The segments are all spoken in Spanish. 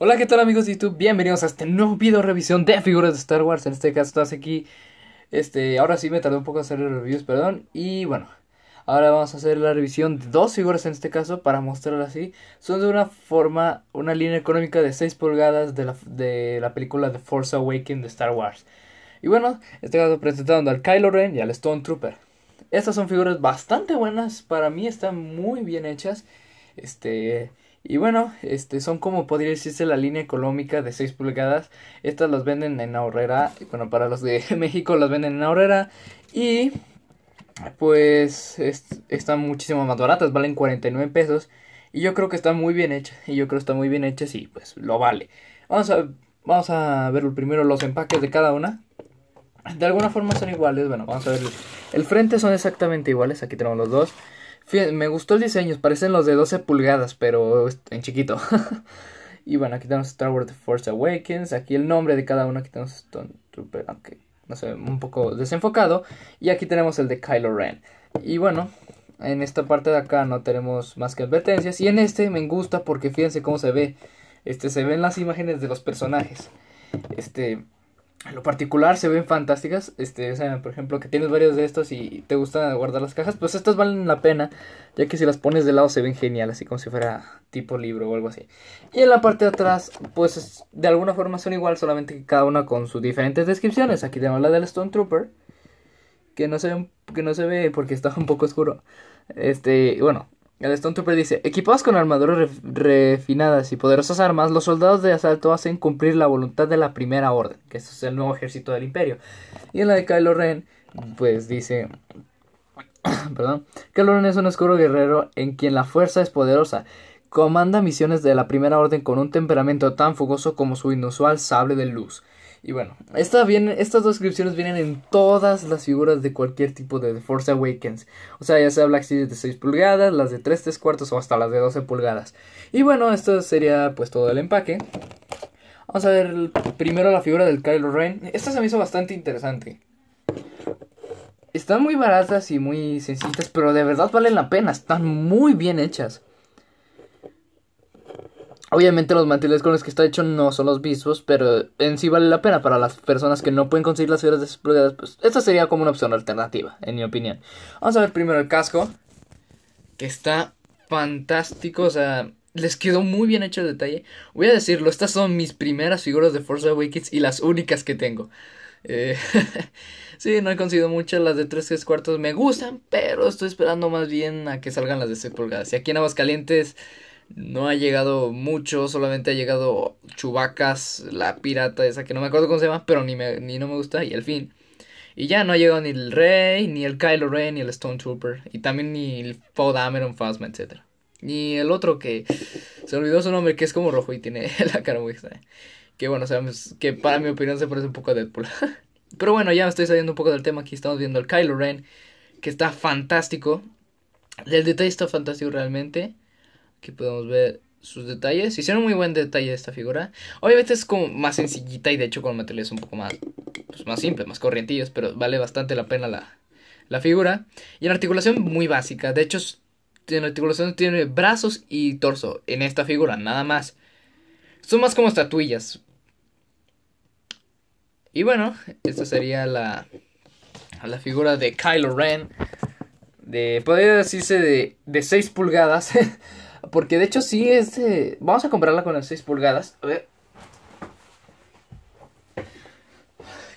Hola, ¿qué tal amigos de YouTube? Bienvenidos a este nuevo video revisión de figuras de Star Wars. En este caso estás aquí. Este, ahora sí me tardé un poco en hacer los reviews, perdón. Y bueno, ahora vamos a hacer la revisión de dos figuras en este caso para mostrarlas así. Son de una forma, una línea económica de 6 pulgadas de la, de la película The Force Awakens de Star Wars. Y bueno, en este caso presentando al Kylo Ren y al Stone Trooper. Estas son figuras bastante buenas, para mí están muy bien hechas. Este, y bueno, este, son como podría decirse la línea económica de 6 pulgadas. Estas las venden en ahorrera. Bueno, para los de México las venden en ahorrera. Y pues están muchísimo más baratas, valen 49 pesos. Y yo creo que están muy bien hechas. Y yo creo que están muy bien hechas y pues lo vale. Vamos a, vamos a ver primero los empaques de cada una. De alguna forma son iguales. Bueno, vamos a ver. El frente son exactamente iguales. Aquí tenemos los dos me gustó el diseño, parecen los de 12 pulgadas, pero en chiquito. y bueno, aquí tenemos Star Wars The Force Awakens, aquí el nombre de cada uno, aquí tenemos Stone Trooper, aunque no sé, un poco desenfocado. Y aquí tenemos el de Kylo Ren. Y bueno, en esta parte de acá no tenemos más que advertencias. Y en este me gusta porque fíjense cómo se ve. Este se ven las imágenes de los personajes. Este en lo particular se ven fantásticas. Este, por ejemplo, que tienes varios de estos y te gusta guardar las cajas, pues estas valen la pena, ya que si las pones de lado se ven genial, así como si fuera tipo libro o algo así. Y en la parte de atrás, pues de alguna forma son igual, solamente cada una con sus diferentes descripciones. Aquí tenemos la del Stone Trooper, que no se que no se ve porque está un poco oscuro. Este, bueno, el Stone Trooper dice, equipados con armaduras refinadas y poderosas armas, los soldados de asalto hacen cumplir la voluntad de la primera orden, que es el nuevo ejército del imperio. Y en la de Kylo Ren, pues dice, perdón, Kylo Ren es un oscuro guerrero en quien la fuerza es poderosa. Comanda misiones de la primera orden con un temperamento tan fugoso como su inusual sable de luz. Y bueno, estas dos descripciones vienen en todas las figuras de cualquier tipo de Force Awakens. O sea, ya sea Black Series de 6 pulgadas, las de 3, 3 cuartos o hasta las de 12 pulgadas. Y bueno, esto sería pues todo el empaque. Vamos a ver primero la figura del Kylo Ren. Esta se me hizo bastante interesante. Están muy baratas y muy sencillas, pero de verdad valen la pena. Están muy bien hechas. Obviamente los manteles con los que está hecho no son los mismos, pero en sí vale la pena para las personas que no pueden conseguir las 6 pulgadas pues esta sería como una opción alternativa, en mi opinión. Vamos a ver primero el casco, que está fantástico, o sea, les quedó muy bien hecho el detalle. Voy a decirlo, estas son mis primeras figuras de Forza Awakens y las únicas que tengo. Eh, sí, no he conseguido muchas, las de 3 3 cuartos me gustan, pero estoy esperando más bien a que salgan las de 6 pulgadas. Y aquí en Aguascalientes... No ha llegado mucho, solamente ha llegado Chubacas, la pirata esa que no me acuerdo cómo se llama, pero ni, me, no me gusta, y el fin. Y ya no ha llegado ni el Rey, ni el Kylo Ren, ni el Stone Trooper, y también ni el Dameron, Phasma, etc. Ni el otro que se olvidó su nombre, que es como rojo y tiene la cara muy extraña. Que bueno, sabemos que para mi opinión se parece un poco a Deadpool. Pero bueno, ya me estoy saliendo un poco del tema. Aquí estamos viendo el Kylo Ren, que está fantástico. El detalle está fantástico realmente. Aquí podemos ver sus detalles. Hicieron muy buen detalle esta figura. Obviamente es como más sencillita y de hecho con materiales un poco más, pues más simples, más corrientillos, pero vale bastante la pena la, la figura. Y en articulación muy básica. De hecho, en articulación tiene brazos y torso en esta figura, nada más. Son más como estatuillas. Y bueno, esta sería la, la figura de Kylo Ren. De, podría decirse de, de 6 pulgadas. Porque de hecho sí es eh, Vamos a comprarla con las 6 pulgadas. A ver.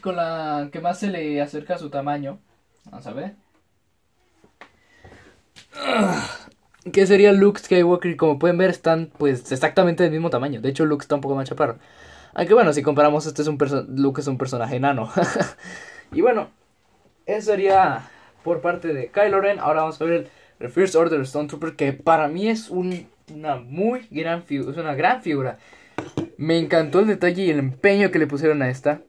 Con la que más se le acerca a su tamaño. Vamos a ver. Ah, que sería Luke Skywalker? Como pueden ver están pues exactamente del mismo tamaño. De hecho Luke está un poco más chaparro. Aunque bueno, si comparamos, este es un Luke es un personaje enano. y bueno, eso sería por parte de Kylo Ren. Ahora vamos a ver el el First Order Stone Trooper, que para mí es una muy gran figura, es una gran figura. Me encantó el detalle y el empeño que le pusieron a esta.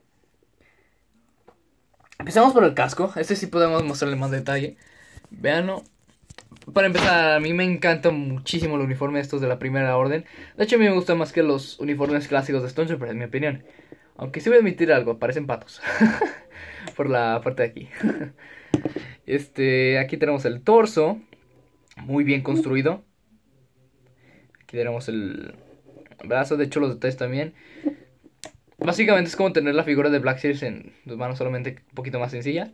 Empezamos por el casco, este sí podemos mostrarle más detalle. Veanlo. Para empezar, a mí me encanta muchísimo el uniforme estos de la primera orden. De hecho, a mí me gusta más que los uniformes clásicos de Stone Trooper, en mi opinión. Aunque sí voy a admitir algo, parecen patos. por la parte de aquí. este, aquí tenemos el torso. Muy bien construido. Aquí tenemos el brazo, de hecho los detalles también. Básicamente es como tener la figura de Black Series en dos manos, solamente un poquito más sencilla.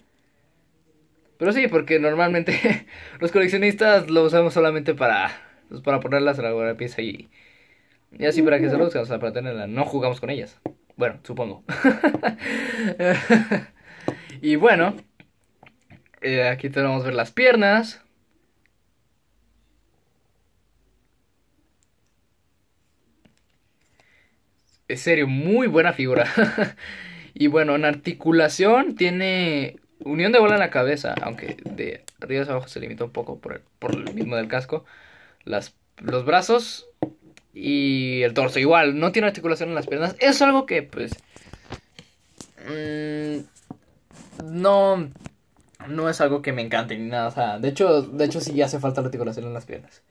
Pero sí, porque normalmente los coleccionistas lo usamos solamente para, pues, para ponerlas a la pieza y, y así para que se luzcan, o sea, para tenerla. No jugamos con ellas. Bueno, supongo. y bueno, eh, aquí tenemos ver las piernas. Es serio, muy buena figura. y bueno, en articulación tiene unión de bola en la cabeza, aunque de arriba hacia abajo se limita un poco por el, mismo del casco. Las, los brazos y el torso igual, no tiene articulación en las piernas. Es algo que pues... Mm, no... No es algo que me encante ni nada. O sea, de hecho, de hecho sí hace falta La articulación en las piernas.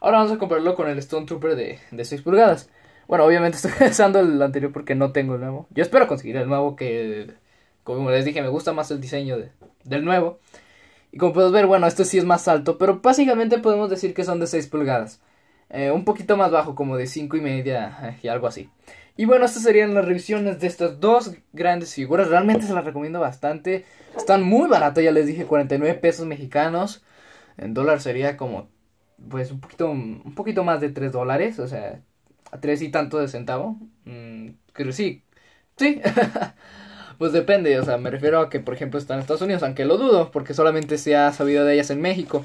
Ahora vamos a compararlo con el Stone Trooper de, de 6 pulgadas. Bueno, obviamente estoy usando el anterior porque no tengo el nuevo. Yo espero conseguir el nuevo que, como les dije, me gusta más el diseño del nuevo. Y como puedes ver, bueno, este sí es más alto, pero básicamente podemos decir que son de 6 pulgadas. Eh, un poquito más bajo, como de 5 y media eh, y algo así. Y bueno, estas serían las revisiones de estas dos grandes figuras. Realmente se las recomiendo bastante. Están muy baratas, ya les dije, 49 pesos mexicanos. En dólar sería como, pues, un poquito, un poquito más de 3 dólares. O sea, a tres y tanto de centavo. Mm, creo sí. Sí. pues depende, o sea, me refiero a que, por ejemplo, Están en Estados Unidos, aunque lo dudo, porque solamente se ha sabido de ellas en México.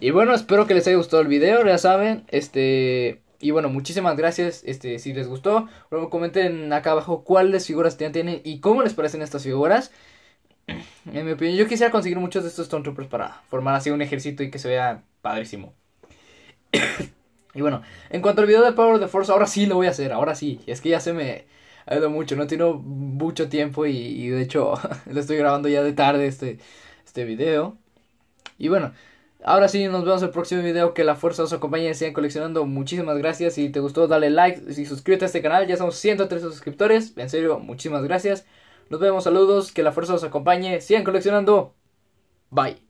Y bueno, espero que les haya gustado el video, ya saben, este... Y bueno, muchísimas gracias, este, si les gustó, luego comenten acá abajo cuáles figuras tienen y cómo les parecen estas figuras. En mi opinión, yo quisiera conseguir muchos de estos Troopers para formar así un ejército y que se vea padrísimo. Y bueno, en cuanto al video de Power of the Force, ahora sí lo voy a hacer, ahora sí. Es que ya se me ha ido mucho, no tengo mucho tiempo y, de hecho lo estoy grabando ya de tarde este, este video. Y bueno, ahora sí nos vemos en el próximo video. Que la fuerza os acompañe sigan coleccionando. Muchísimas gracias. Si te gustó, dale like y si suscríbete a este canal. Ya somos 103 suscriptores. En serio, muchísimas gracias. Nos vemos, saludos. Que la fuerza os acompañe. Sigan coleccionando. Bye.